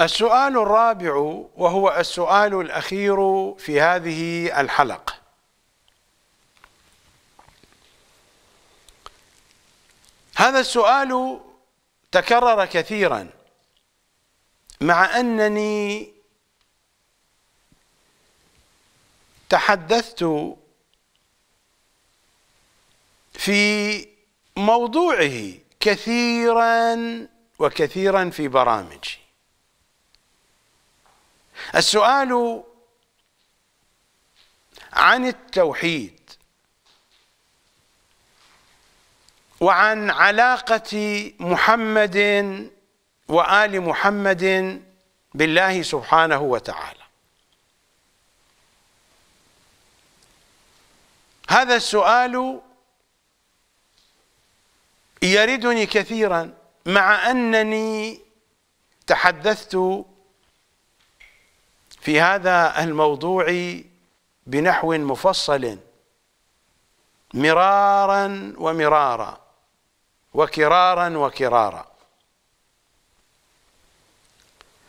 السؤال الرابع وهو السؤال الأخير في هذه الحلقة هذا السؤال تكرر كثيرا مع أنني تحدثت في موضوعه كثيرا وكثيرا في برامجي السؤال عن التوحيد وعن علاقة محمد وآل محمد بالله سبحانه وتعالى هذا السؤال يردني كثيرا مع أنني تحدثت في هذا الموضوع بنحو مفصل مرارا ومرارا وكرارا وكرارا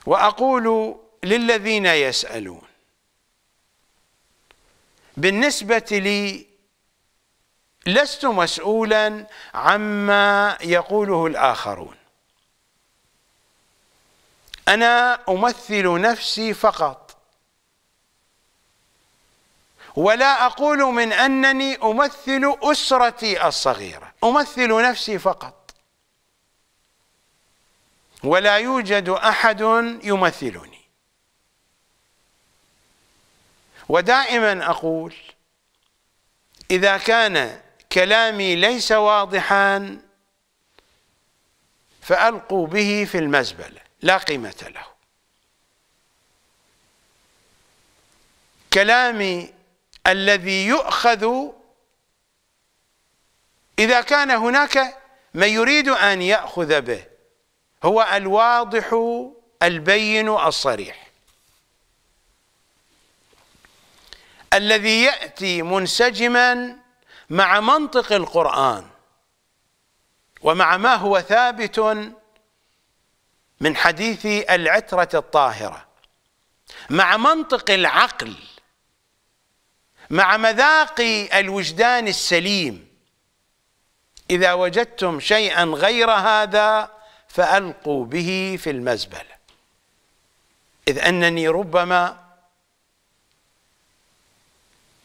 وأقول للذين يسألون بالنسبة لي لست مسؤولا عما يقوله الآخرون أنا أمثل نفسي فقط ولا أقول من أنني أمثل أسرتي الصغيرة أمثل نفسي فقط ولا يوجد أحد يمثلني ودائما أقول إذا كان كلامي ليس واضحا فألقوا به في المزبلة لا قيمة له كلامي الذي يؤخذ إذا كان هناك من يريد أن يأخذ به هو الواضح البين الصريح الذي يأتي منسجما مع منطق القرآن ومع ما هو ثابت من حديث العترة الطاهرة مع منطق العقل مع مذاق الوجدان السليم إذا وجدتم شيئا غير هذا فألقوا به في المزبلة إذ أنني ربما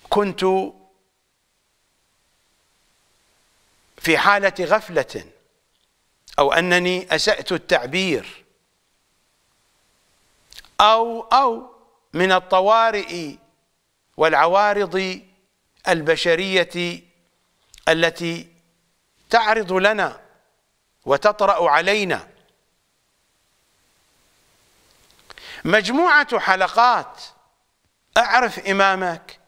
كنت في حالة غفلة أو أنني أسأت التعبير أو أو من الطوارئ والعوارض البشرية التي تعرض لنا وتطرأ علينا مجموعة حلقات أعرف إمامك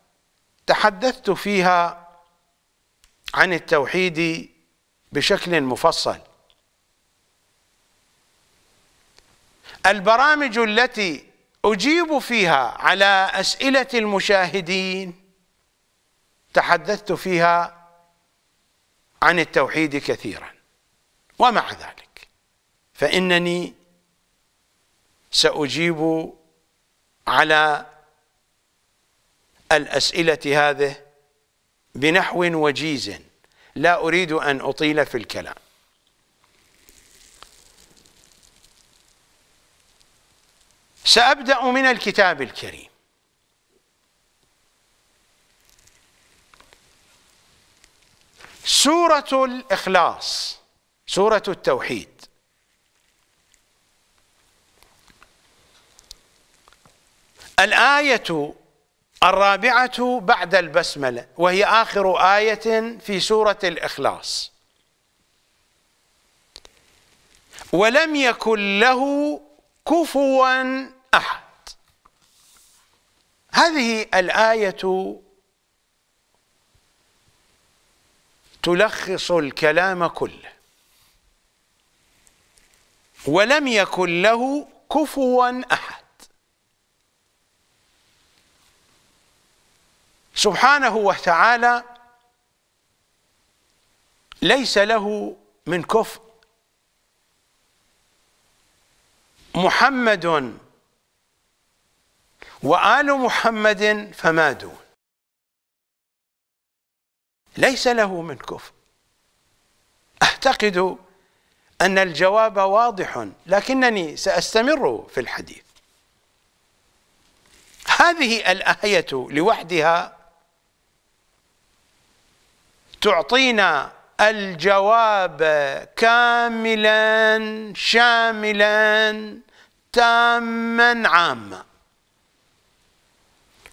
تحدثت فيها عن التوحيد بشكل مفصل البرامج التي أجيب فيها على أسئلة المشاهدين تحدثت فيها عن التوحيد كثيرا ومع ذلك فإنني سأجيب على الأسئلة هذه بنحو وجيز لا أريد أن أطيل في الكلام سأبدأ من الكتاب الكريم سورة الإخلاص سورة التوحيد الآية الرابعة بعد البسملة وهي آخر آية في سورة الإخلاص ولم يكن له كفوا أحد هذه الآية تلخص الكلام كله ولم يكن له كفوا أحد سبحانه وتعالى ليس له من كفء محمد وآل محمد فمادوا ليس له من كفر أعتقد أن الجواب واضح لكنني سأستمر في الحديث هذه الآية لوحدها تعطينا الجواب كاملا شاملا تاما عاما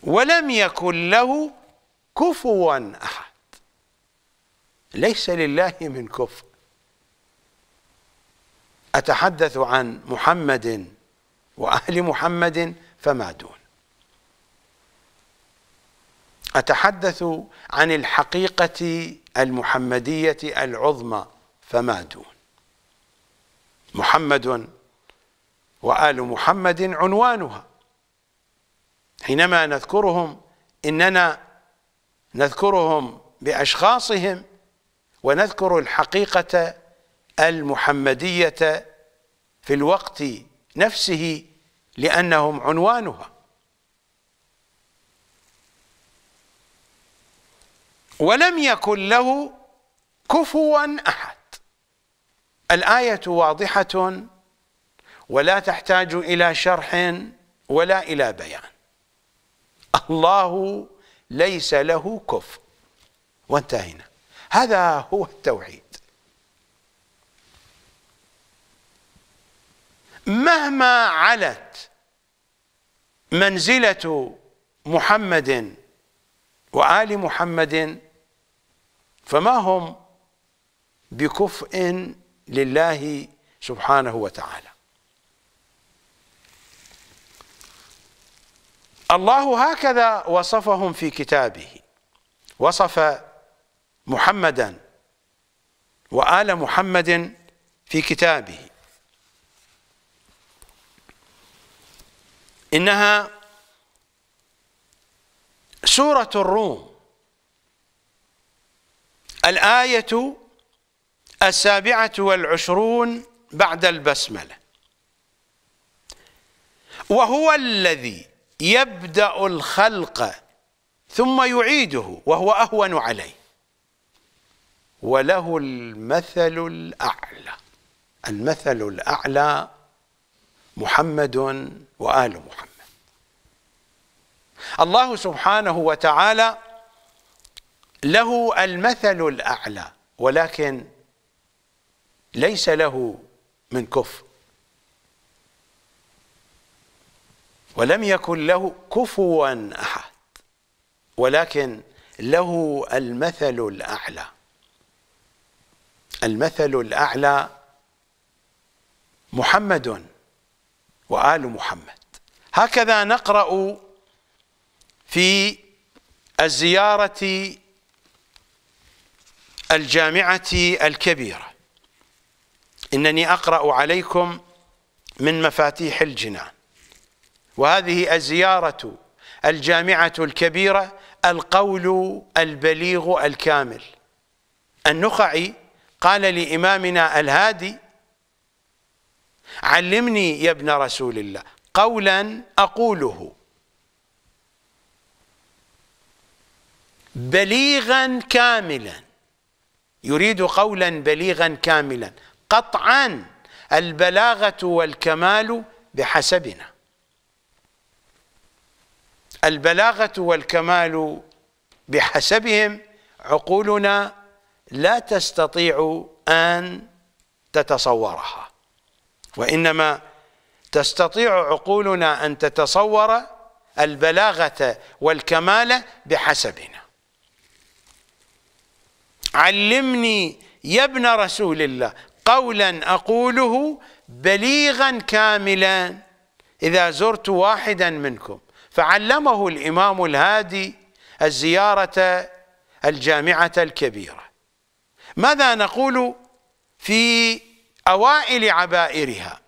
ولم يكن له كفوا أحد ليس لله من كف أتحدث عن محمد وأهل محمد فما دون أتحدث عن الحقيقة المحمدية العظمى فما دون محمد وآل محمد عنوانها حينما نذكرهم إننا نذكرهم بأشخاصهم ونذكر الحقيقة المحمدية في الوقت نفسه لأنهم عنوانها ولم يكن له كفوا أحد الآية واضحة ولا تحتاج إلى شرح ولا إلى بيان الله ليس له كف وانتهينا هذا هو التوحيد مهما علت منزلة محمد وآل محمد فما هم بكفء لله سبحانه وتعالى الله هكذا وصفهم في كتابه وصف محمدا وآل محمد في كتابه إنها سورة الروم الآية السابعة والعشرون بعد البسملة وهو الذي يبدأ الخلق ثم يعيده وهو أهون عليه وله المثل الأعلى المثل الأعلى محمد وآل محمد الله سبحانه وتعالى له المثل الأعلى ولكن ليس له من كفر ولم يكن له كفوا أحد ولكن له المثل الأعلى المثل الأعلى محمد وآل محمد هكذا نقرأ في الزيارة الجامعة الكبيرة إنني أقرأ عليكم من مفاتيح الجنان وهذه الزيارة الجامعة الكبيرة القول البليغ الكامل النخعي قال لإمامنا الهادي علمني يا ابن رسول الله قولا أقوله بليغا كاملا يريد قولا بليغا كاملا قطعا البلاغة والكمال بحسبنا البلاغة والكمال بحسبهم عقولنا لا تستطيع أن تتصورها وإنما تستطيع عقولنا أن تتصور البلاغة والكمال بحسبنا علمني يا ابن رسول الله قولا أقوله بليغا كاملا إذا زرت واحدا منكم فعلمه الإمام الهادي الزيارة الجامعة الكبيرة ماذا نقول في أوائل عبائرها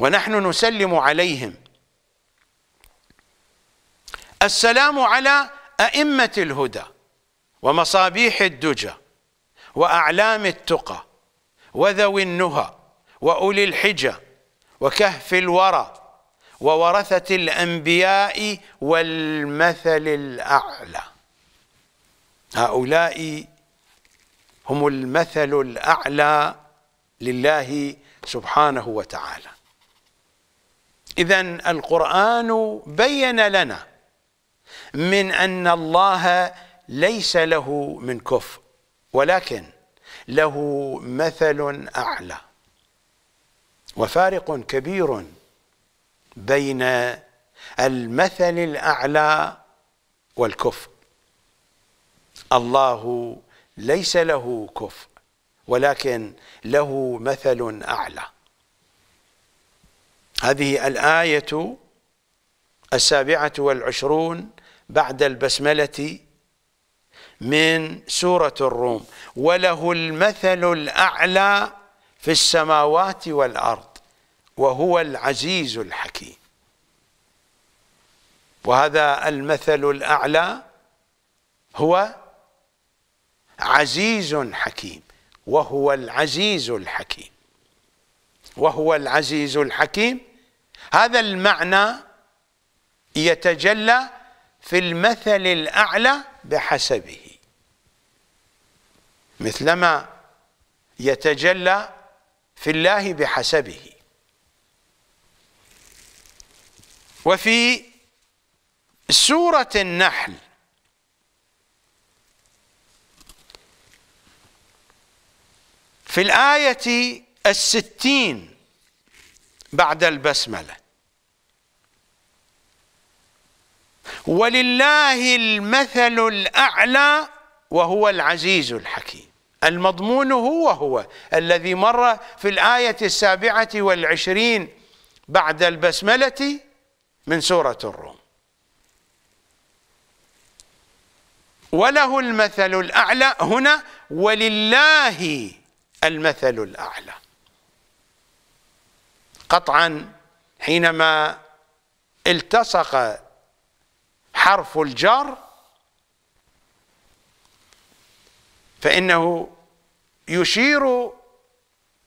ونحن نسلم عليهم السلام على أئمة الهدى ومصابيح الدجى وأعلام التقى وذوي النهى وأولي الحجة وكهف الورى وورثة الأنبياء والمثل الأعلى هؤلاء هم المثل الأعلى لله سبحانه وتعالى إذا القرآن بين لنا من أن الله ليس له من كف ولكن له مثل أعلى وفارق كبير بين المثل الأعلى والكفء الله ليس له كفء ولكن له مثل أعلى هذه الآية السابعة والعشرون بعد البسملة من سورة الروم وله المثل الأعلى في السماوات والأرض وهو العزيز الحكيم وهذا المثل الأعلى هو عزيز حكيم وهو العزيز الحكيم وهو العزيز الحكيم هذا المعنى يتجلى في المثل الأعلى بحسبه مثلما يتجلى في الله بحسبه وفي سورة النحل في الآية الستين بعد البسملة ولله المثل الأعلى وهو العزيز الحكيم المضمون هو هو الذي مر في الآية السابعة والعشرين بعد البسملة من سورة الروم وله المثل الأعلى هنا ولله المثل الأعلى قطعا حينما التصق حرف الجر فإنه يشير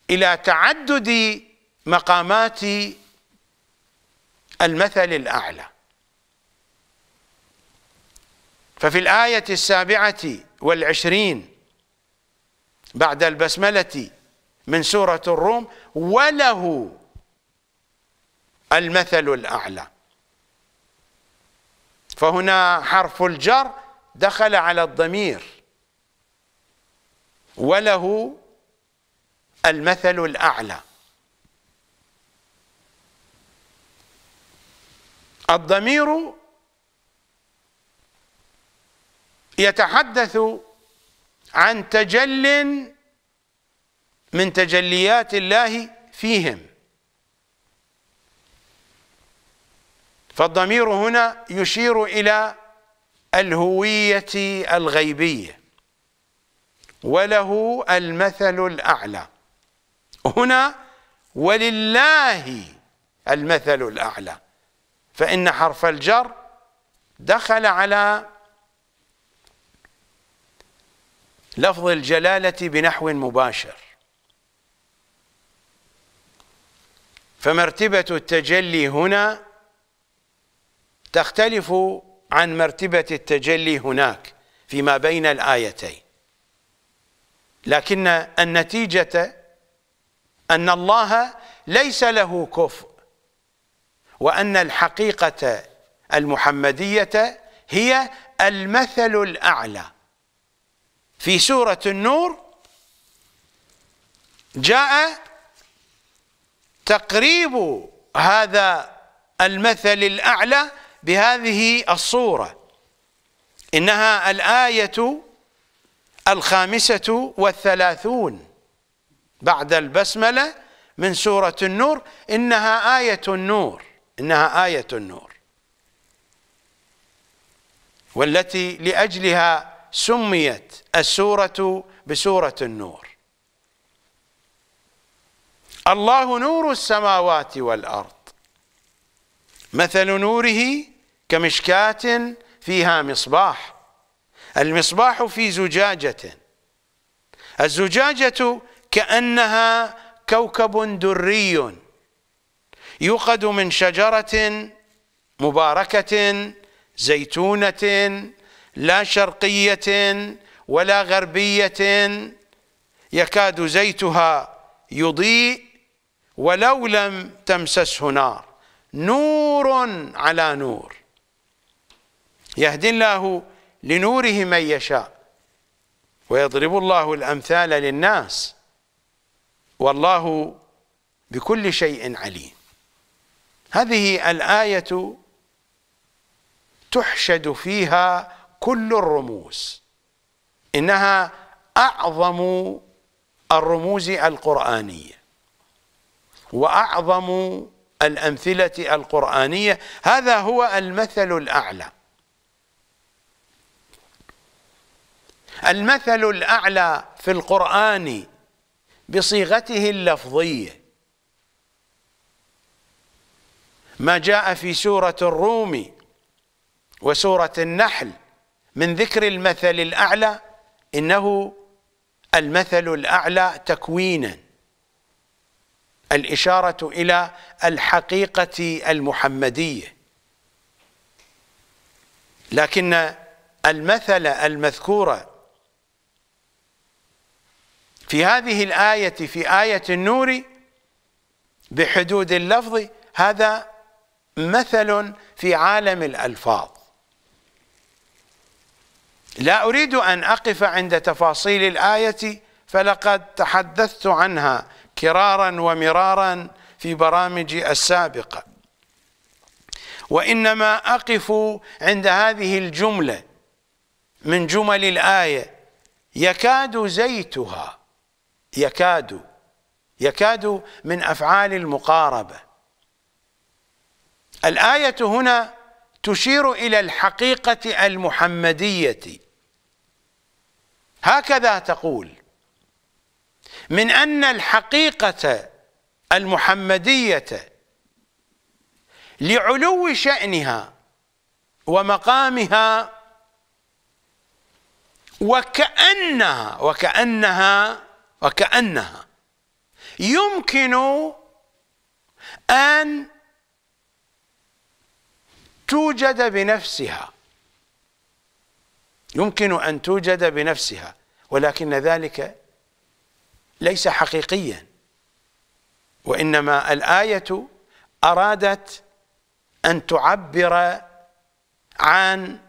إلى تعدد مقامات المثل الأعلى ففي الآية السابعة والعشرين بعد البسملة من سورة الروم وله المثل الأعلى فهنا حرف الجر دخل على الضمير وله المثل الأعلى الضمير يتحدث عن تجل من تجليات الله فيهم فالضمير هنا يشير إلى الهوية الغيبية وله المثل الأعلى هنا ولله المثل الأعلى فإن حرف الجر دخل على لفظ الجلالة بنحو مباشر فمرتبة التجلي هنا تختلف عن مرتبة التجلي هناك فيما بين الآيتين لكن النتيجة أن الله ليس له كفؤ وأن الحقيقة المحمدية هي المثل الأعلى في سورة النور جاء تقريب هذا المثل الأعلى بهذه الصورة إنها الآية الخامسة والثلاثون بعد البسملة من سورة النور إنها آية النور إنها آية النور والتي لأجلها سميت السورة بسورة النور الله نور السماوات والأرض مثل نوره كمشكاة فيها مصباح المصباح في زجاجة الزجاجة كأنها كوكب دري يوقد من شجرة مباركة زيتونة لا شرقية ولا غربية يكاد زيتها يضيء ولو لم تمسسه نار نور على نور يهدي الله لنوره من يشاء ويضرب الله الأمثال للناس والله بكل شيء عليم هذه الآية تحشد فيها كل الرموز إنها أعظم الرموز القرآنية وأعظم الأمثلة القرآنية هذا هو المثل الأعلى المثل الأعلى في القرآن بصيغته اللفظيه ما جاء في سورة الروم وسورة النحل من ذكر المثل الأعلى إنه المثل الأعلى تكوينا الإشارة إلى الحقيقة المحمدية لكن المثل المذكورة في هذه الآية في آية النور بحدود اللفظ هذا مثل في عالم الألفاظ لا أريد أن أقف عند تفاصيل الآية فلقد تحدثت عنها كرارا ومرارا في برامجي السابقة وإنما أقف عند هذه الجملة من جمل الآية يكاد زيتها يكاد يكاد من أفعال المقاربة الآية هنا تشير إلى الحقيقة المحمدية هكذا تقول من أن الحقيقة المحمدية لعلو شأنها ومقامها وكأنها وكأنها وكأنها يمكن أن توجد بنفسها يمكن أن توجد بنفسها ولكن ذلك ليس حقيقيا وإنما الآية أرادت أن تعبر عن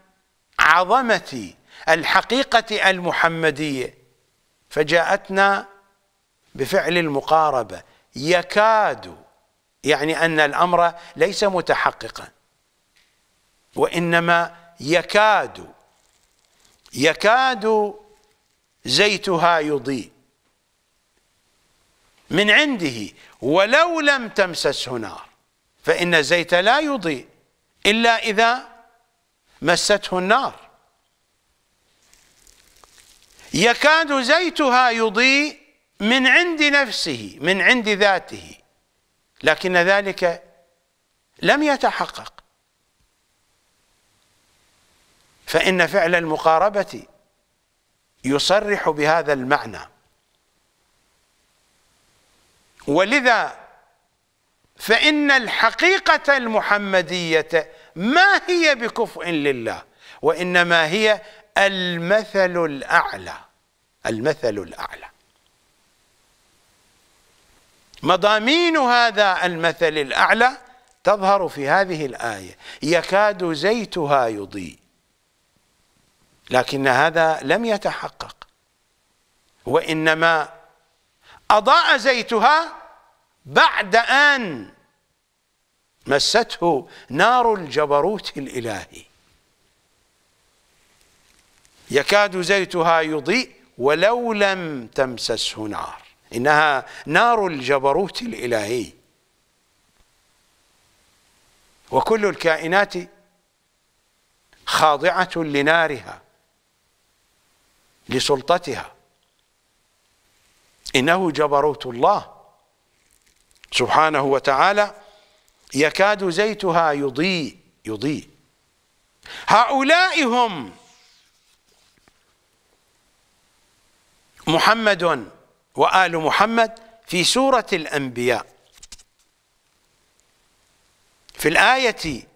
عظمة الحقيقة المحمدية فجاءتنا بفعل المقاربة يكاد يعني أن الأمر ليس متحققا وإنما يكاد يكاد زيتها يضيء من عنده ولو لم تمسسه نار فإن الزيت لا يضيء إلا إذا مسته النار يكاد زيتها يضيء من عند نفسه من عند ذاته لكن ذلك لم يتحقق فإن فعل المقاربة يصرح بهذا المعنى ولذا فإن الحقيقة المحمدية ما هي بكفء لله وإنما هي المثل الأعلى المثل الأعلى مضامين هذا المثل الأعلى تظهر في هذه الآية يكاد زيتها يضيء لكن هذا لم يتحقق وإنما أضاء زيتها بعد أن مسته نار الجبروت الإلهي يكاد زيتها يضيء ولو لم تمسسه نار إنها نار الجبروت الإلهي وكل الكائنات خاضعة لنارها لسلطتها إنه جبروت الله سبحانه وتعالى يكاد زيتها يضيء يضيء هؤلاء هم محمد وآل محمد في سورة الأنبياء في الآية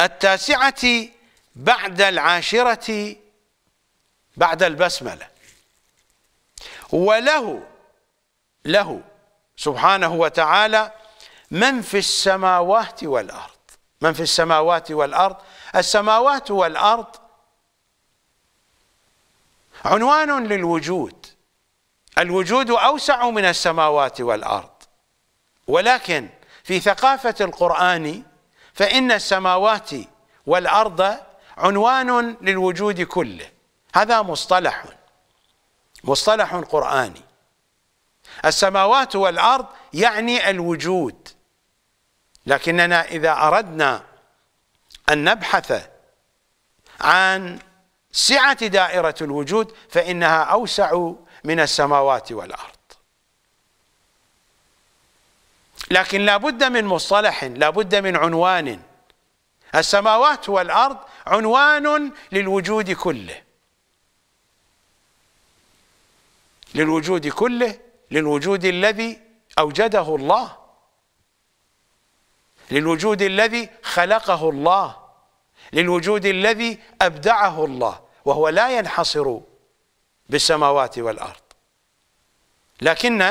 التاسعة بعد العاشرة بعد البسملة وله له سبحانه وتعالى من في السماوات والأرض من في السماوات والأرض السماوات والأرض عنوان للوجود الوجود أوسع من السماوات والأرض ولكن في ثقافة القرآن فإن السماوات والأرض عنوان للوجود كله هذا مصطلح مصطلح قرآني السماوات والأرض يعني الوجود لكننا إذا أردنا أن نبحث عن سعة دائرة الوجود فإنها أوسع من السماوات والأرض لكن لا بد من مصطلح لا بد من عنوان السماوات والأرض عنوان للوجود كله للوجود كله للوجود الذي أوجده الله للوجود الذي خلقه الله للوجود الذي أبدعه الله وهو لا ينحصر بالسماوات والأرض لكن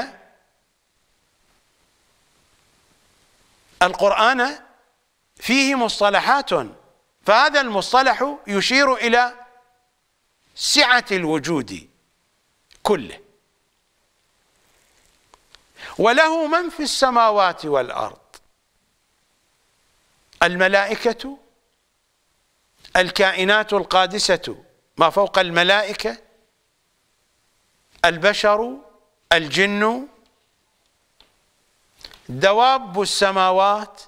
القرآن فيه مصطلحات فهذا المصطلح يشير إلى سعة الوجود كله وله من في السماوات والأرض الملائكة الكائنات القادسة ما فوق الملائكة البشر الجن دواب السماوات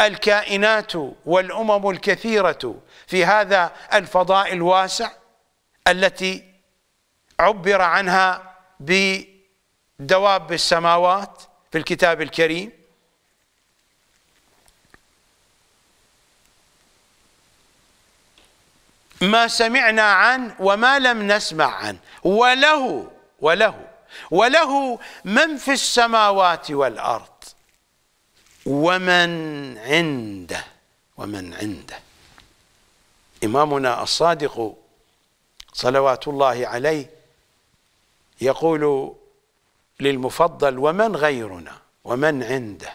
الكائنات والامم الكثيره في هذا الفضاء الواسع التي عبر عنها بدواب السماوات في الكتاب الكريم ما سمعنا عن وما لم نسمع عن وله وله وله من في السماوات والارض ومن عنده ومن عنده إمامنا الصادق صلوات الله عليه يقول للمفضل ومن غيرنا ومن عنده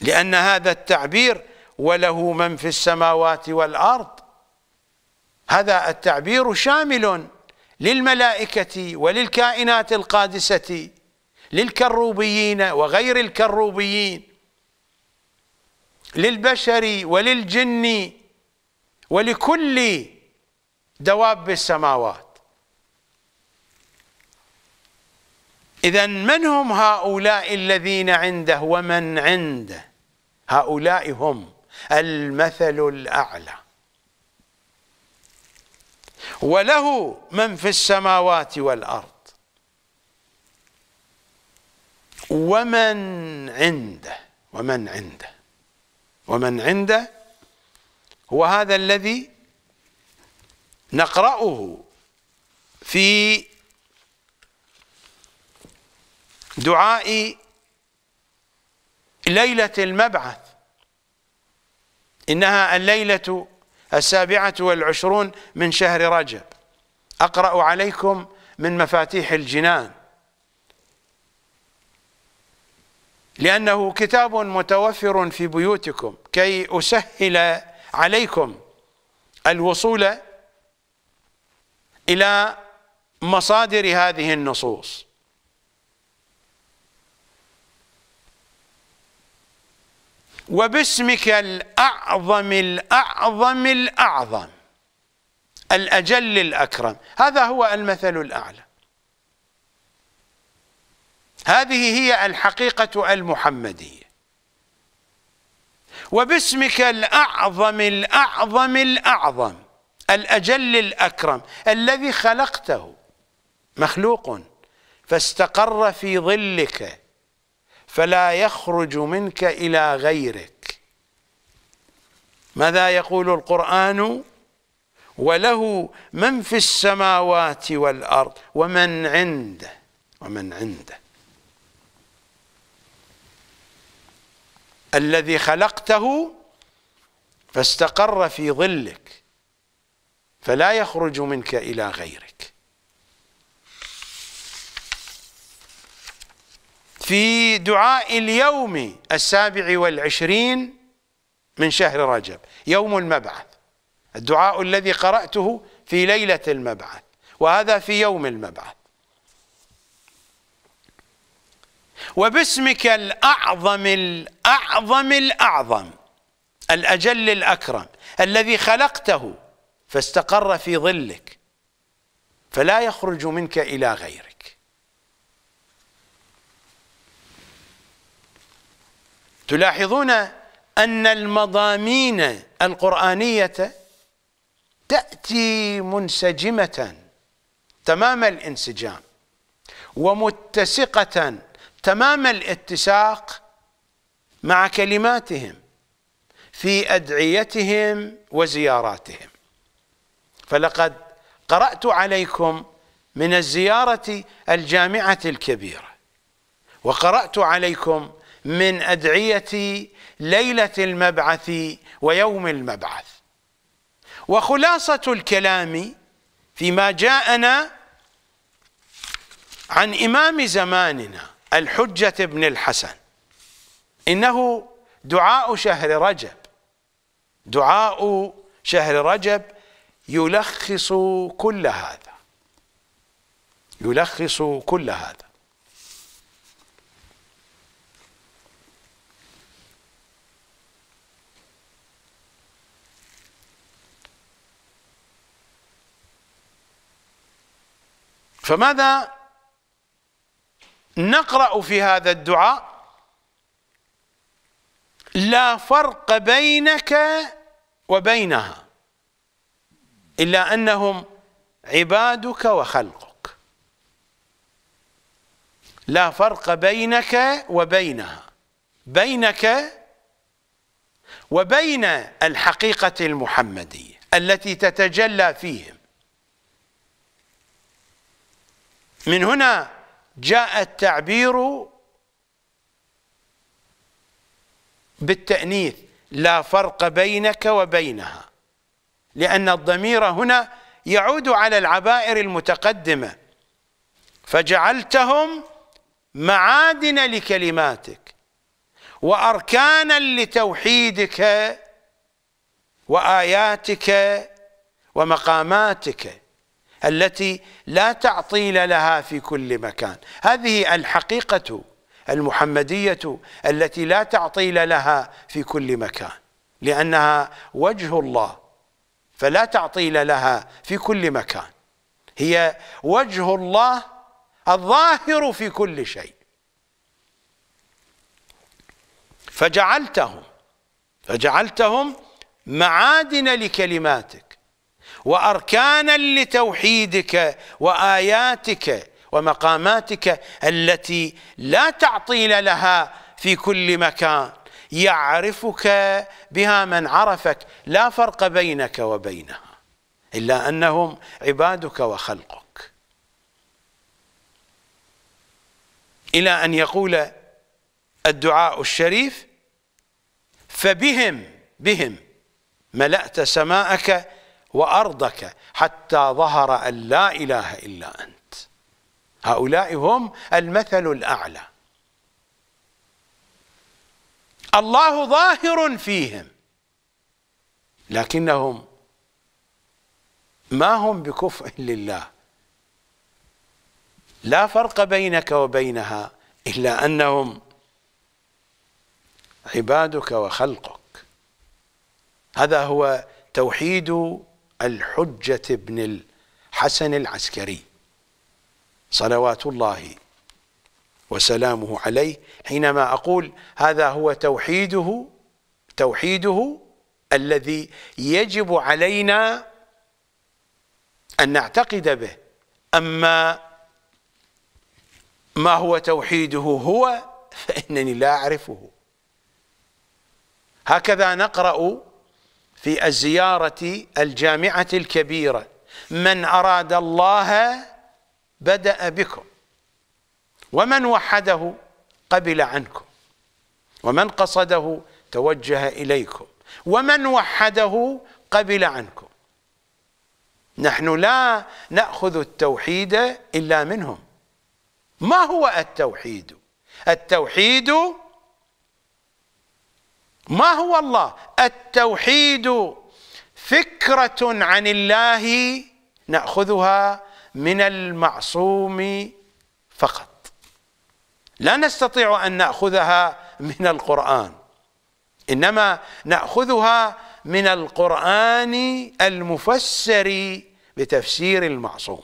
لأن هذا التعبير وله من في السماوات والأرض هذا التعبير شامل للملائكة وللكائنات القادسة للكروبيين وغير الكروبيين للبشر وللجن ولكل دواب السماوات إذا من هم هؤلاء الذين عنده ومن عنده هؤلاء هم المثل الأعلى وله من في السماوات والأرض ومن عنده ومن عنده ومن عنده هو هذا الذي نقرأه في دعاء ليلة المبعث إنها الليلة السابعة والعشرون من شهر رجب أقرأ عليكم من مفاتيح الجنان لأنه كتاب متوفر في بيوتكم كي أسهل عليكم الوصول إلى مصادر هذه النصوص وباسمك الأعظم الأعظم الأعظم الأجل الأكرم هذا هو المثل الأعلى هذه هي الحقيقة المحمدية وباسمك الأعظم الأعظم الأعظم الأجل الأكرم الذي خلقته مخلوق فاستقر في ظلك فلا يخرج منك إلى غيرك ماذا يقول القرآن وله من في السماوات والأرض ومن عنده ومن عنده الذي خلقته فاستقر في ظلك فلا يخرج منك إلى غيرك في دعاء اليوم السابع والعشرين من شهر رجب يوم المبعث الدعاء الذي قرأته في ليلة المبعث وهذا في يوم المبعث وباسمك الأعظم الأعظم الأعظم الأجل الأكرم الذي خلقته فاستقر في ظلك فلا يخرج منك إلى غيرك تلاحظون أن المضامين القرآنية تأتي منسجمة تمام الانسجام ومتسقة تمام الاتساق مع كلماتهم في ادعيتهم وزياراتهم فلقد قرات عليكم من الزياره الجامعه الكبيره وقرات عليكم من ادعيه ليله المبعث ويوم المبعث وخلاصه الكلام فيما جاءنا عن امام زماننا الحجة بن الحسن إنه دعاء شهر رجب دعاء شهر رجب يلخص كل هذا يلخص كل هذا فماذا نقرأ في هذا الدعاء لا فرق بينك وبينها إلا أنهم عبادك وخلقك لا فرق بينك وبينها بينك وبين الحقيقة المحمدية التي تتجلى فيهم من هنا جاء التعبير بالتأنيث لا فرق بينك وبينها لأن الضمير هنا يعود على العبائر المتقدمة فجعلتهم معادن لكلماتك وأركانا لتوحيدك وآياتك ومقاماتك التي لا تعطيل لها في كل مكان هذه الحقيقة المحمدية التي لا تعطيل لها في كل مكان لأنها وجه الله فلا تعطيل لها في كل مكان هي وجه الله الظاهر في كل شيء فجعلتهم فجعلتهم معادن لكلماتك واركانا لتوحيدك واياتك ومقاماتك التي لا تعطيل لها في كل مكان يعرفك بها من عرفك لا فرق بينك وبينها الا انهم عبادك وخلقك الى ان يقول الدعاء الشريف فبهم بهم ملأت سماءك وأرضك حتى ظهر أن لا إله إلا أنت هؤلاء هم المثل الأعلى الله ظاهر فيهم لكنهم ما هم بكفء لله لا فرق بينك وبينها إلا أنهم عبادك وخلقك هذا هو توحيد الحجة بن الحسن العسكري صلوات الله وسلامه عليه حينما أقول هذا هو توحيده توحيده الذي يجب علينا أن نعتقد به أما ما هو توحيده هو فإنني لا أعرفه هكذا نقرأ في الزيارة الجامعة الكبيرة من أراد الله بدأ بكم ومن وحده قبل عنكم ومن قصده توجه إليكم ومن وحده قبل عنكم نحن لا نأخذ التوحيد إلا منهم ما هو التوحيد التوحيد ما هو الله التوحيد فكرة عن الله نأخذها من المعصوم فقط لا نستطيع أن نأخذها من القرآن إنما نأخذها من القرآن المفسر بتفسير المعصوم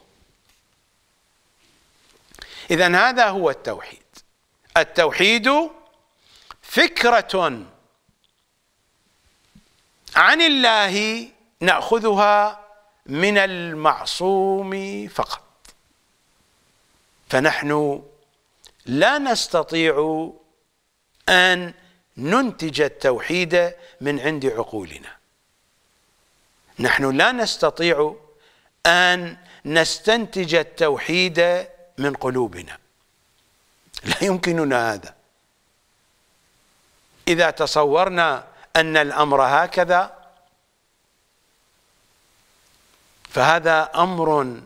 إذا هذا هو التوحيد التوحيد فكرة عن الله ناخذها من المعصوم فقط فنحن لا نستطيع ان ننتج التوحيد من عند عقولنا نحن لا نستطيع ان نستنتج التوحيد من قلوبنا لا يمكننا هذا اذا تصورنا أن الأمر هكذا فهذا أمر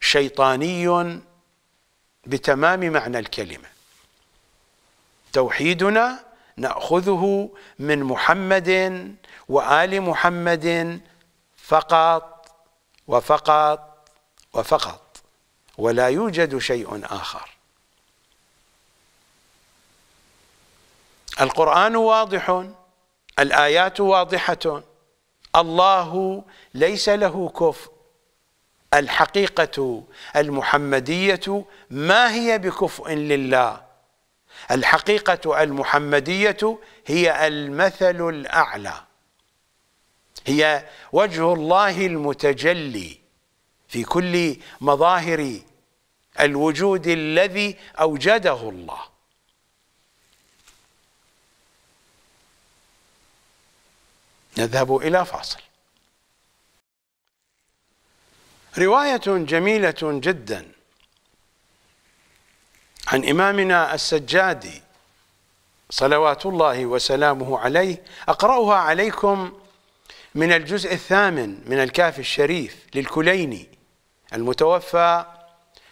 شيطاني بتمام معنى الكلمة توحيدنا نأخذه من محمد وآل محمد فقط وفقط وفقط ولا يوجد شيء آخر القرآن واضح الآيات واضحة الله ليس له كف الحقيقة المحمدية ما هي بكفء لله الحقيقة المحمدية هي المثل الأعلى هي وجه الله المتجلي في كل مظاهر الوجود الذي أوجده الله نذهب إلى فاصل رواية جميلة جدا عن إمامنا السجادي صلوات الله وسلامه عليه أقرأها عليكم من الجزء الثامن من الكاف الشريف للكليني المتوفى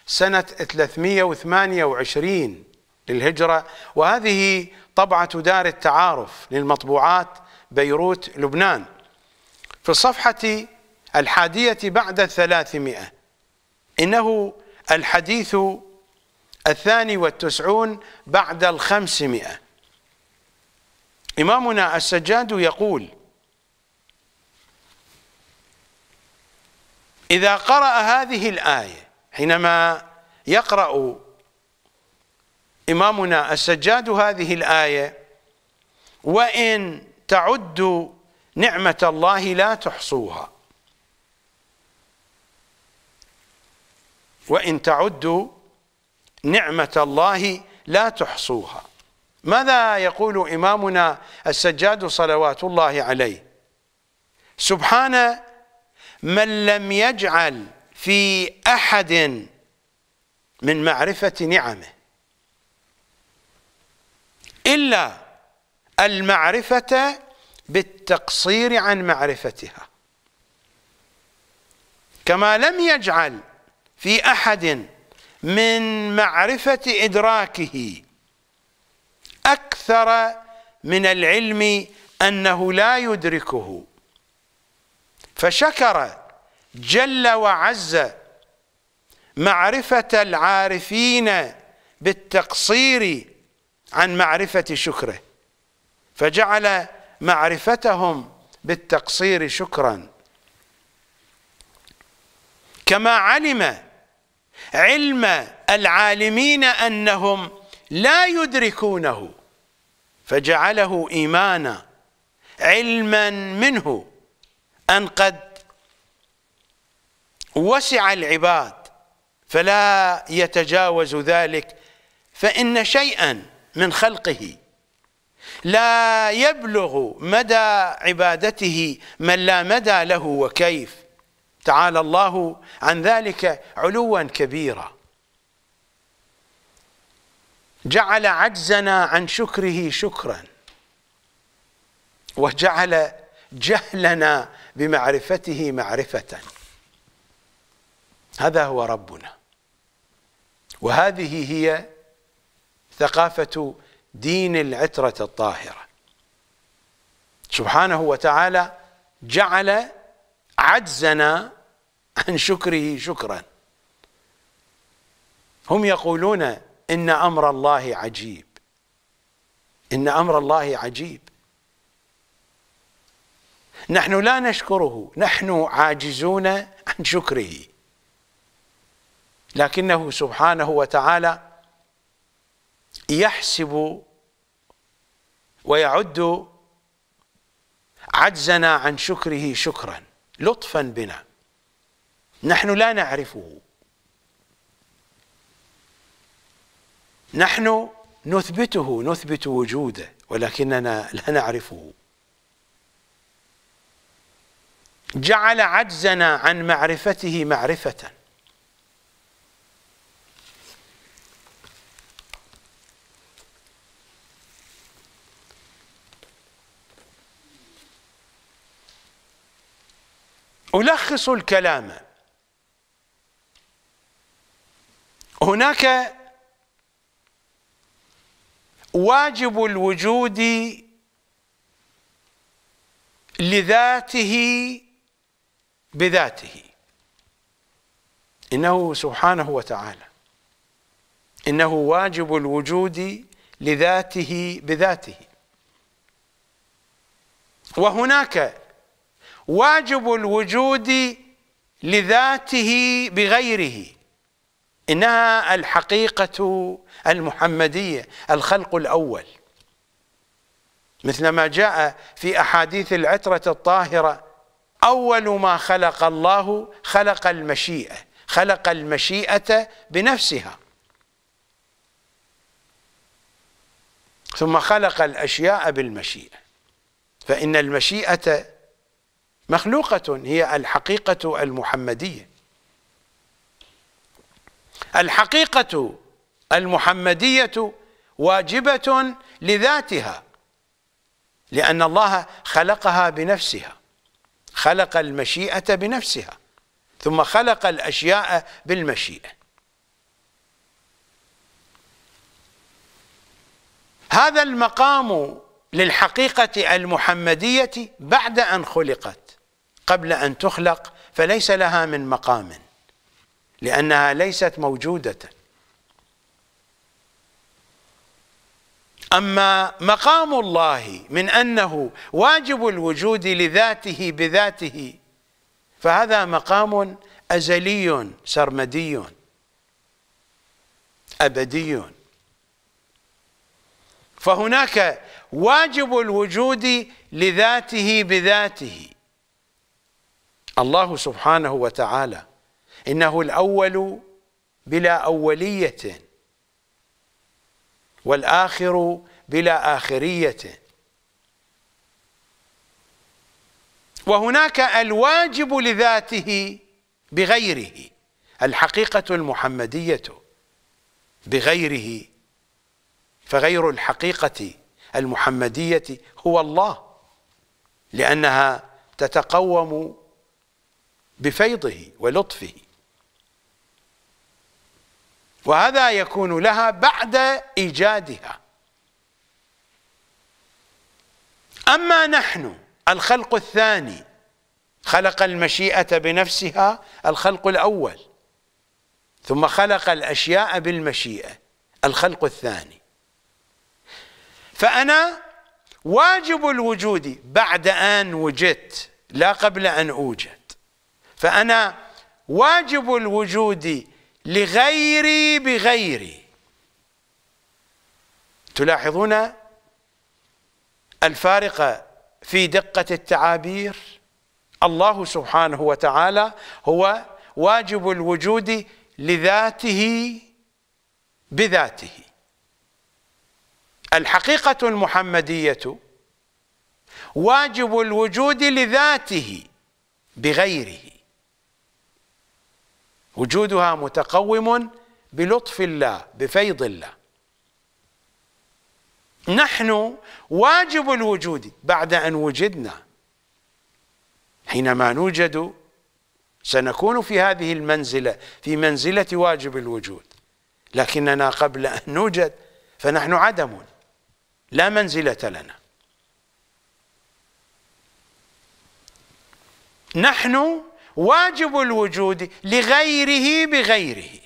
سنة 328 للهجرة وهذه طبعة دار التعارف للمطبوعات بيروت لبنان في الصفحة الحادية بعد الثلاثمائة إنه الحديث الثاني والتسعون بعد الخمسمائة إمامنا السجاد يقول إذا قرأ هذه الآية حينما يقرأ إمامنا السجاد هذه الآية وإن تعدوا نعمة الله لا تحصوها وإن تعدوا نعمة الله لا تحصوها ماذا يقول إمامنا السجاد صلوات الله عليه سبحان من لم يجعل في أحد من معرفة نعمه إلا المعرفة بالتقصير عن معرفتها كما لم يجعل في أحد من معرفة إدراكه أكثر من العلم أنه لا يدركه فشكر جل وعز معرفة العارفين بالتقصير عن معرفة شكره فجعل معرفتهم بالتقصير شكرا كما علم علم العالمين انهم لا يدركونه فجعله ايمانا علما منه ان قد وسع العباد فلا يتجاوز ذلك فان شيئا من خلقه لا يبلغ مدى عبادته من لا مدى له وكيف تعالى الله عن ذلك علوا كبيرا جعل عجزنا عن شكره شكرا وجعل جهلنا بمعرفته معرفة هذا هو ربنا وهذه هي ثقافة دين العترة الطاهرة سبحانه وتعالى جعل عجزنا عن شكره شكرا هم يقولون إن أمر الله عجيب إن أمر الله عجيب نحن لا نشكره نحن عاجزون عن شكره لكنه سبحانه وتعالى يحسب ويعد عجزنا عن شكره شكرا لطفا بنا نحن لا نعرفه نحن نثبته نثبت وجوده ولكننا لا نعرفه جعل عجزنا عن معرفته معرفة ألخص الكلام هناك واجب الوجود لذاته بذاته إنه سبحانه وتعالى إنه واجب الوجود لذاته بذاته وهناك واجب الوجود لذاته بغيره انها الحقيقه المحمديه الخلق الاول مثل ما جاء في احاديث العتره الطاهره اول ما خلق الله خلق المشيئه خلق المشيئه بنفسها ثم خلق الاشياء بالمشيئه فان المشيئه مخلوقة هي الحقيقة المحمدية الحقيقة المحمدية واجبة لذاتها لأن الله خلقها بنفسها خلق المشيئة بنفسها ثم خلق الأشياء بالمشيئة هذا المقام للحقيقة المحمدية بعد أن خلقت قبل أن تخلق فليس لها من مقام لأنها ليست موجودة أما مقام الله من أنه واجب الوجود لذاته بذاته فهذا مقام أزلي سرمدي أبدي فهناك واجب الوجود لذاته بذاته الله سبحانه وتعالى إنه الأول بلا أولية والآخر بلا آخرية وهناك الواجب لذاته بغيره الحقيقة المحمدية بغيره فغير الحقيقة المحمدية هو الله لأنها تتقوم بفيضه ولطفه وهذا يكون لها بعد ايجادها اما نحن الخلق الثاني خلق المشيئه بنفسها الخلق الاول ثم خلق الاشياء بالمشيئه الخلق الثاني فانا واجب الوجود بعد ان وجدت لا قبل ان اوجد فأنا واجب الوجود لغيري بغيري تلاحظون الفارق في دقة التعابير الله سبحانه وتعالى هو واجب الوجود لذاته بذاته الحقيقة المحمدية واجب الوجود لذاته بغيره وجودها متقوم بلطف الله بفيض الله نحن واجب الوجود بعد أن وجدنا حينما نوجد سنكون في هذه المنزلة في منزلة واجب الوجود لكننا قبل أن نوجد فنحن عدم لا منزلة لنا نحن واجب الوجود لغيره بغيره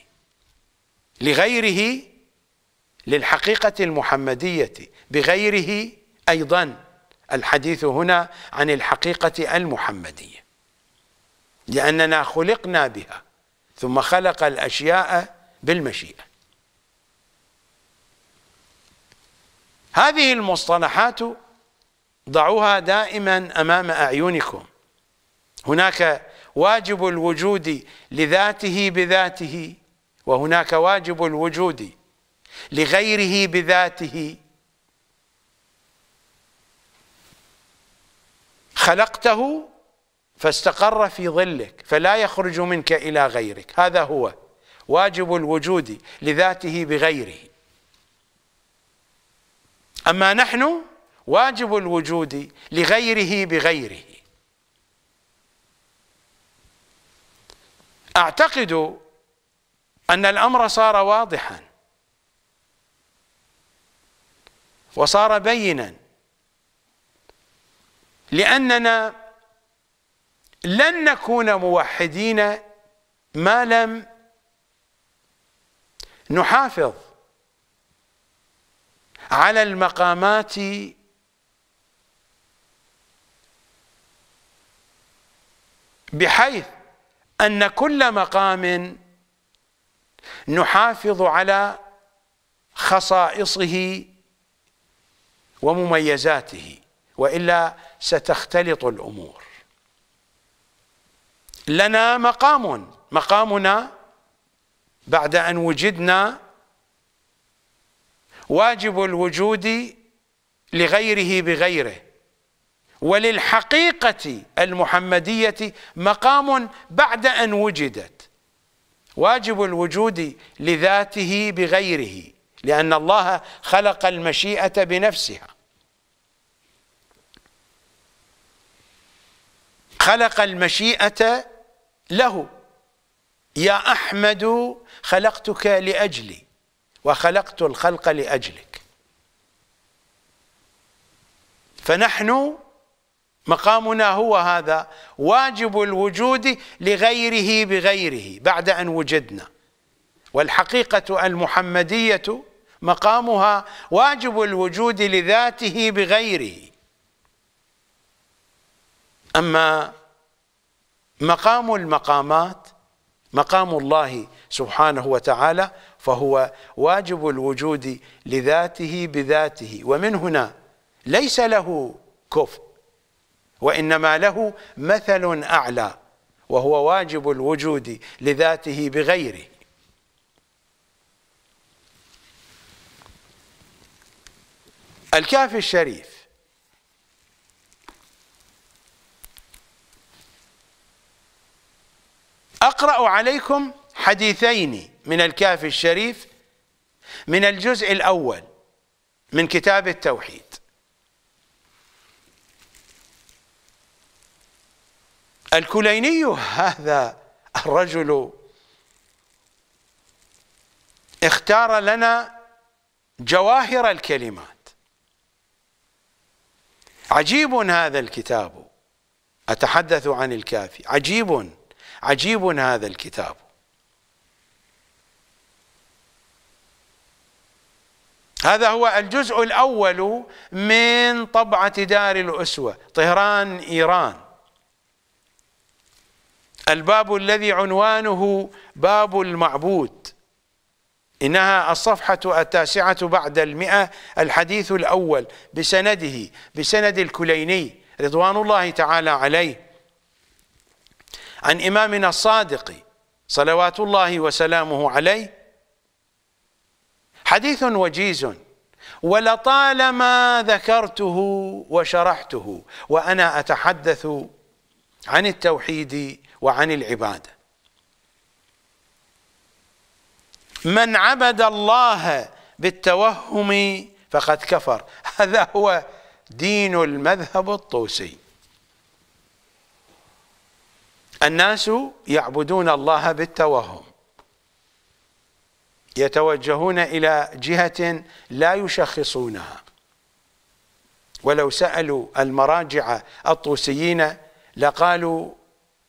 لغيره للحقيقة المحمدية بغيره أيضا الحديث هنا عن الحقيقة المحمدية لأننا خلقنا بها ثم خلق الأشياء بالمشيئة هذه المصطلحات ضعوها دائما أمام أعينكم هناك واجب الوجود لذاته بذاته وهناك واجب الوجود لغيره بذاته خلقته فاستقر في ظلك فلا يخرج منك إلى غيرك هذا هو واجب الوجود لذاته بغيره أما نحن واجب الوجود لغيره بغيره اعتقد ان الامر صار واضحا وصار بينا لاننا لن نكون موحدين ما لم نحافظ على المقامات بحيث أن كل مقام نحافظ على خصائصه ومميزاته وإلا ستختلط الأمور لنا مقام مقامنا بعد أن وجدنا واجب الوجود لغيره بغيره وللحقيقة المحمدية مقام بعد أن وجدت واجب الوجود لذاته بغيره لأن الله خلق المشيئة بنفسها خلق المشيئة له يا أحمد خلقتك لأجلي وخلقت الخلق لأجلك فنحن مقامنا هو هذا واجب الوجود لغيره بغيره بعد أن وجدنا والحقيقة المحمدية مقامها واجب الوجود لذاته بغيره أما مقام المقامات مقام الله سبحانه وتعالى فهو واجب الوجود لذاته بذاته ومن هنا ليس له كفء وإنما له مثل أعلى وهو واجب الوجود لذاته بغيره الكافي الشريف أقرأ عليكم حديثين من الكافي الشريف من الجزء الأول من كتاب التوحيد الكليني هذا الرجل اختار لنا جواهر الكلمات عجيب هذا الكتاب أتحدث عن الكافي عجيب عجيب هذا الكتاب هذا هو الجزء الأول من طبعة دار الأسوة طهران إيران الباب الذي عنوانه باب المعبود إنها الصفحة التاسعة بعد المئة الحديث الأول بسنده بسند الكليني رضوان الله تعالى عليه عن إمامنا الصادق صلوات الله وسلامه عليه حديث وجيز ولطالما ذكرته وشرحته وأنا أتحدث عن التوحيد وعن العباده من عبد الله بالتوهم فقد كفر هذا هو دين المذهب الطوسي الناس يعبدون الله بالتوهم يتوجهون الى جهه لا يشخصونها ولو سالوا المراجع الطوسيين لقالوا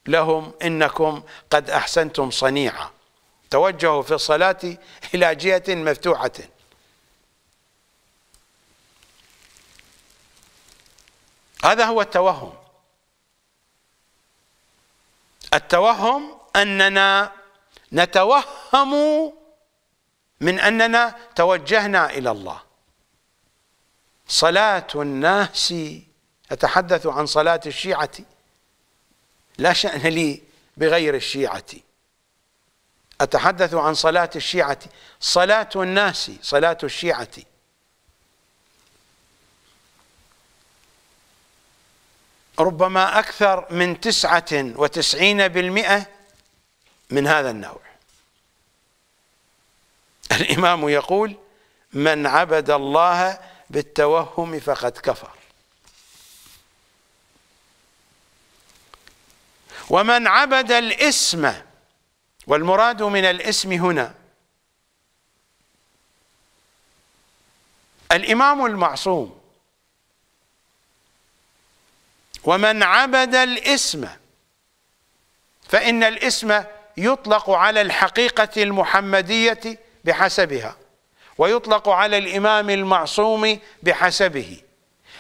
لهم إنكم قد أحسنتم صنيعا توجهوا في الصلاة إلى جهة مفتوحة هذا هو التوهم التوهم أننا نتوهم من أننا توجهنا إلى الله صلاة الناس أتحدث عن صلاة الشيعة لا شأن لي بغير الشيعة أتحدث عن صلاة الشيعة صلاة الناس صلاة الشيعة ربما أكثر من تسعة وتسعين بالمئة من هذا النوع الإمام يقول من عبد الله بالتوهم فقد كفر ومن عبد الاسم والمراد من الاسم هنا الإمام المعصوم ومن عبد الاسم فإن الاسم يطلق على الحقيقة المحمدية بحسبها ويطلق على الإمام المعصوم بحسبه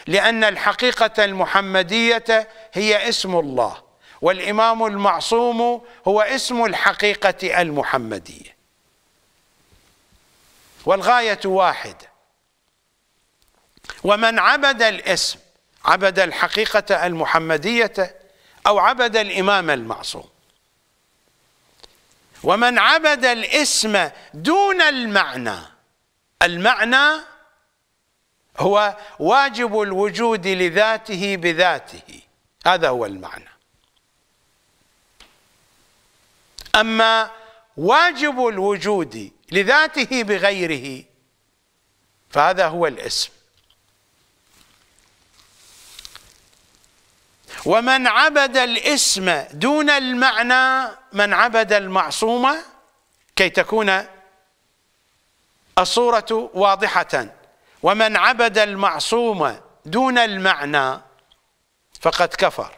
لأن الحقيقة المحمدية هي اسم الله والإمام المعصوم هو اسم الحقيقة المحمدية والغاية واحدة ومن عبد الاسم عبد الحقيقة المحمدية أو عبد الإمام المعصوم ومن عبد الاسم دون المعنى المعنى هو واجب الوجود لذاته بذاته هذا هو المعنى أما واجب الوجود لذاته بغيره فهذا هو الاسم ومن عبد الاسم دون المعنى من عبد المعصومة كي تكون الصورة واضحة ومن عبد المعصومة دون المعنى فقد كفر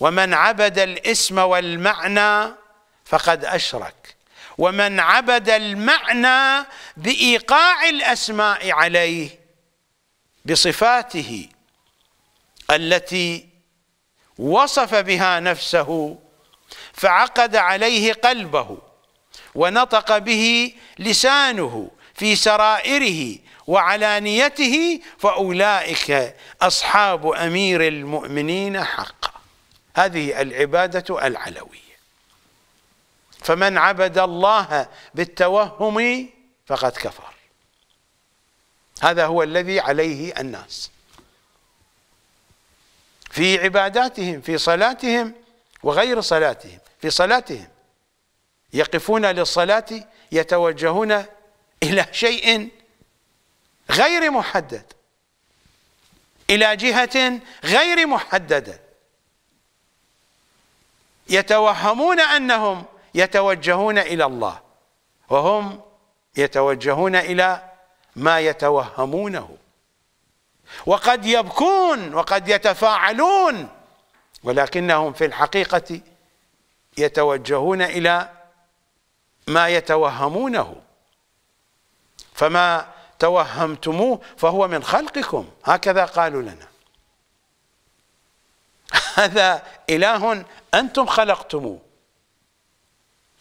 ومن عبد الاسم والمعنى فقد أشرك ومن عبد المعنى بإيقاع الأسماء عليه بصفاته التي وصف بها نفسه فعقد عليه قلبه ونطق به لسانه في سرائره وعلانيته فأولئك أصحاب أمير المؤمنين حقا هذه العبادة العلوية فمن عبد الله بالتوهم فقد كفر هذا هو الذي عليه الناس في عباداتهم في صلاتهم وغير صلاتهم في صلاتهم يقفون للصلاة يتوجهون إلى شيء غير محدد إلى جهة غير محددة يتوهمون أنهم يتوجهون إلى الله وهم يتوجهون إلى ما يتوهمونه وقد يبكون وقد يتفاعلون ولكنهم في الحقيقة يتوجهون إلى ما يتوهمونه فما توهمتموه فهو من خلقكم هكذا قالوا لنا هذا إله أنتم خلقتموه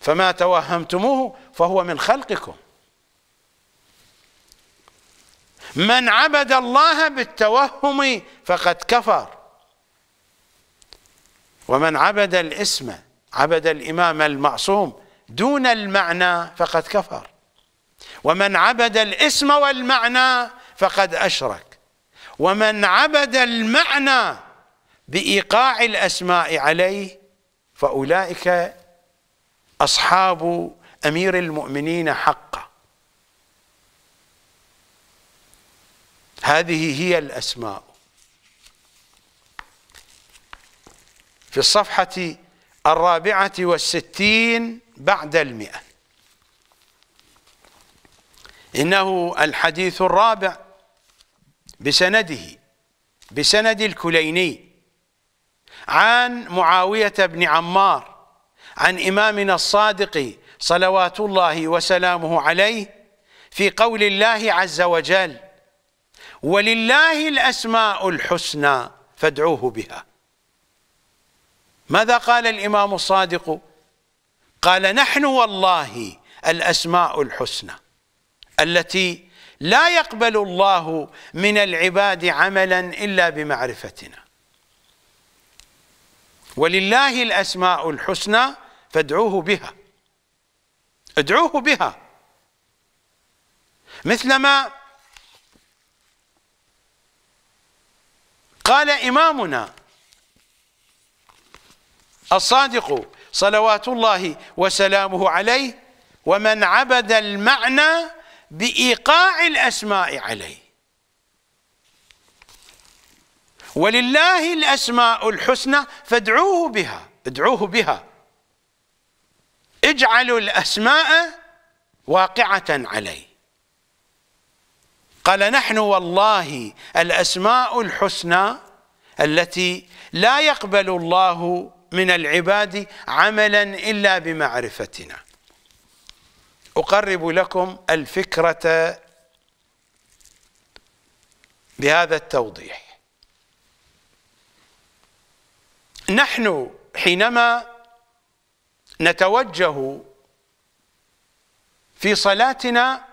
فما توهمتموه فهو من خلقكم من عبد الله بالتوهم فقد كفر ومن عبد الاسم عبد الإمام المعصوم دون المعنى فقد كفر ومن عبد الاسم والمعنى فقد أشرك ومن عبد المعنى بإيقاع الأسماء عليه فأولئك أصحاب أمير المؤمنين حقا هذه هي الأسماء في الصفحة الرابعة والستين بعد المئة إنه الحديث الرابع بسنده بسند الكليني عن معاوية بن عمار عن إمامنا الصادق صلوات الله وسلامه عليه في قول الله عز وجل ولله الأسماء الحسنى فادعوه بها ماذا قال الإمام الصادق قال نحن والله الأسماء الحسنى التي لا يقبل الله من العباد عملا إلا بمعرفتنا ولله الأسماء الحسنى فادعوه بها ادعوه بها مثلما قال إمامنا الصادق صلوات الله وسلامه عليه ومن عبد المعنى بإيقاع الأسماء عليه ولله الأسماء الحسنى فادعوه بها ادعوه بها اجعلوا الأسماء واقعة عليه قال نحن والله الأسماء الحسنى التي لا يقبل الله من العباد عملا إلا بمعرفتنا أقرب لكم الفكرة بهذا التوضيح نحن حينما نتوجه في صلاتنا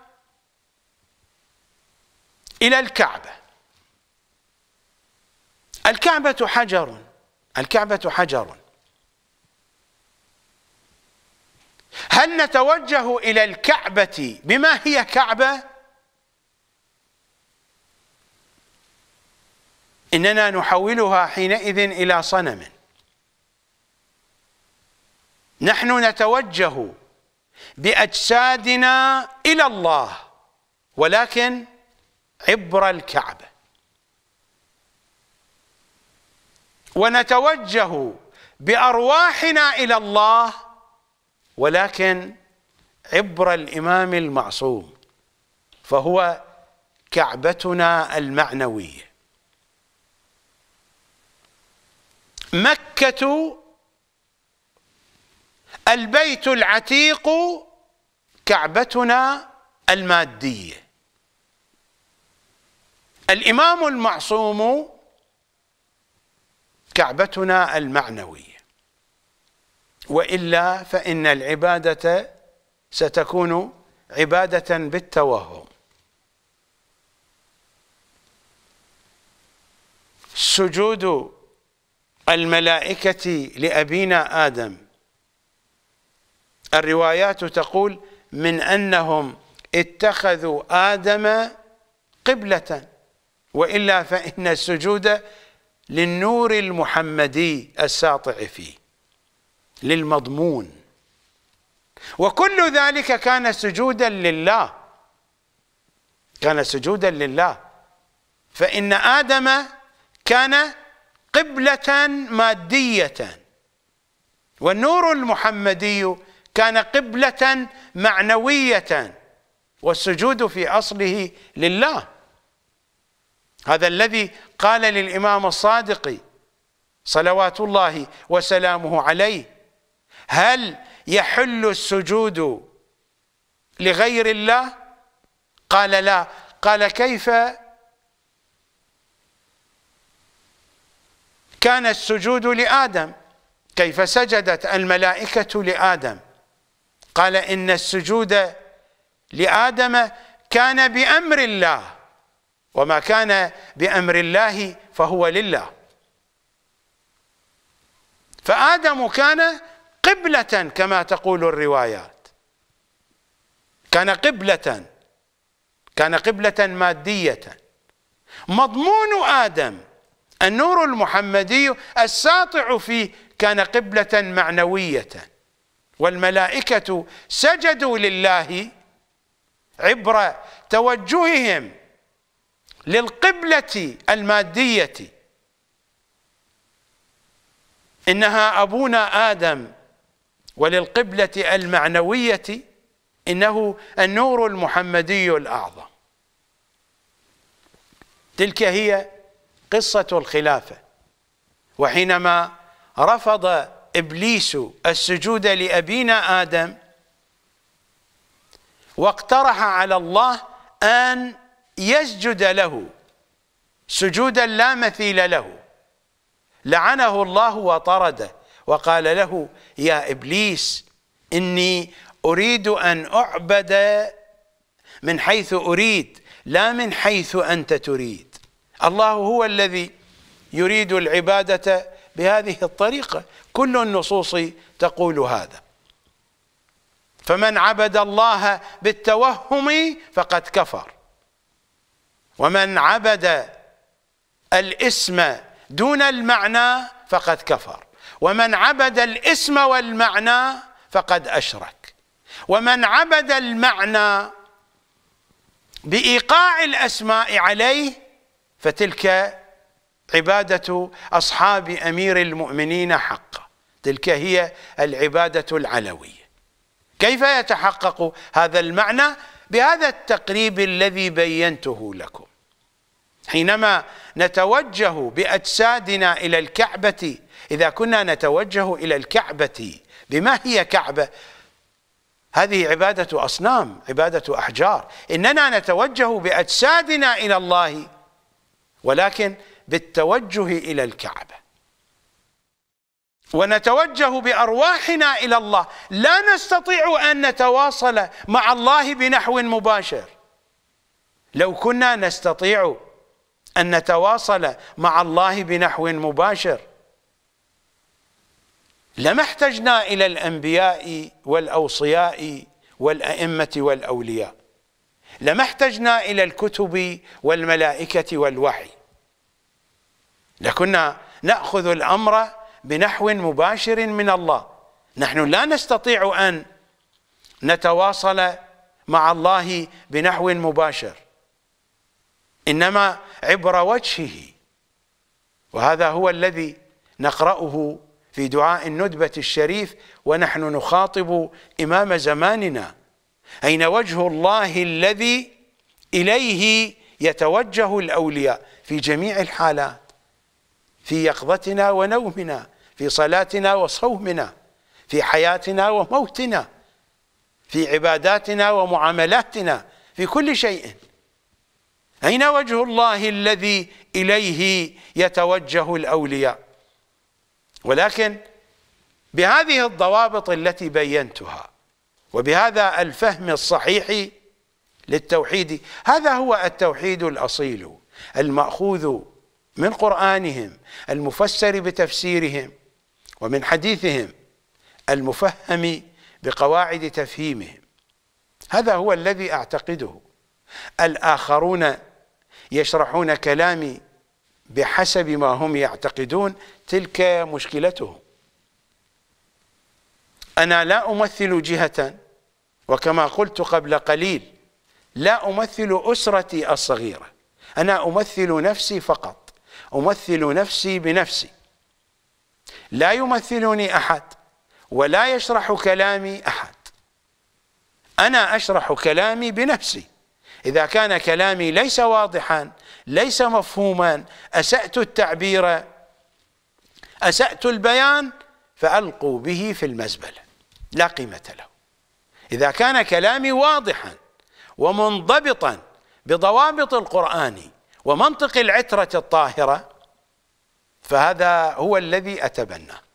إلى الكعبة الكعبة حجر الكعبة حجر هل نتوجه إلى الكعبة بما هي كعبة إننا نحولها حينئذ إلى صنم نحن نتوجه باجسادنا الى الله ولكن عبر الكعبه ونتوجه بارواحنا الى الله ولكن عبر الامام المعصوم فهو كعبتنا المعنويه مكه البيت العتيق كعبتنا الماديه الامام المعصوم كعبتنا المعنويه والا فان العباده ستكون عباده بالتوهم سجود الملائكه لابينا ادم الروايات تقول من أنهم اتخذوا آدم قبلة وإلا فإن السجود للنور المحمدي الساطع فيه للمضمون وكل ذلك كان سجودا لله كان سجودا لله فإن آدم كان قبلة مادية والنور المحمدي كان قبلة معنوية والسجود في أصله لله هذا الذي قال للإمام الصادق صلوات الله وسلامه عليه هل يحل السجود لغير الله قال لا قال كيف كان السجود لآدم كيف سجدت الملائكة لآدم قال إن السجود لآدم كان بأمر الله وما كان بأمر الله فهو لله فآدم كان قبلة كما تقول الروايات كان قبلة كان قبلة مادية مضمون آدم النور المحمدي الساطع فيه كان قبلة معنوية والملائكة سجدوا لله عبر توجههم للقبلة المادية إنها أبونا آدم وللقبلة المعنوية إنه النور المحمدي الأعظم تلك هي قصة الخلافة وحينما رفض ابليس السجود لابينا ادم واقترح على الله ان يسجد له سجودا لا مثيل له لعنه الله وطرده وقال له يا ابليس اني اريد ان اعبد من حيث اريد لا من حيث انت تريد الله هو الذي يريد العباده بهذه الطريقة كل النصوص تقول هذا فمن عبد الله بالتوهم فقد كفر ومن عبد الاسم دون المعنى فقد كفر ومن عبد الاسم والمعنى فقد أشرك ومن عبد المعنى بإيقاع الأسماء عليه فتلك عبادة أصحاب أمير المؤمنين حقا تلك هي العبادة العلوية كيف يتحقق هذا المعنى بهذا التقريب الذي بينته لكم حينما نتوجه بأجسادنا إلى الكعبة إذا كنا نتوجه إلى الكعبة بما هي كعبة هذه عبادة أصنام عبادة أحجار إننا نتوجه بأجسادنا إلى الله ولكن بالتوجه إلى الكعبة ونتوجه بأرواحنا إلى الله لا نستطيع أن نتواصل مع الله بنحو مباشر لو كنا نستطيع أن نتواصل مع الله بنحو مباشر لما احتجنا إلى الأنبياء والأوصياء والأئمة والأولياء لما احتجنا إلى الكتب والملائكة والوحي لكنا ناخذ الامر بنحو مباشر من الله نحن لا نستطيع ان نتواصل مع الله بنحو مباشر انما عبر وجهه وهذا هو الذي نقراه في دعاء الندبه الشريف ونحن نخاطب امام زماننا اين وجه الله الذي اليه يتوجه الاولياء في جميع الحالات في يقظتنا ونومنا في صلاتنا وصومنا في حياتنا وموتنا في عباداتنا ومعاملاتنا في كل شيء أين وجه الله الذي إليه يتوجه الأولياء ولكن بهذه الضوابط التي بينتها وبهذا الفهم الصحيح للتوحيد هذا هو التوحيد الأصيل المأخوذ من قرآنهم المفسر بتفسيرهم ومن حديثهم المفهم بقواعد تفهيمهم هذا هو الذي أعتقده الآخرون يشرحون كلامي بحسب ما هم يعتقدون تلك مشكلتهم أنا لا أمثل جهة وكما قلت قبل قليل لا أمثل أسرتي الصغيرة أنا أمثل نفسي فقط أمثل نفسي بنفسي لا يمثلني أحد ولا يشرح كلامي أحد أنا أشرح كلامي بنفسي إذا كان كلامي ليس واضحا ليس مفهوما أسأت التعبير أسأت البيان فألقوا به في المزبلة لا قيمة له إذا كان كلامي واضحا ومنضبطا بضوابط القرآن ومنطق العترة الطاهرة فهذا هو الذي أتبناه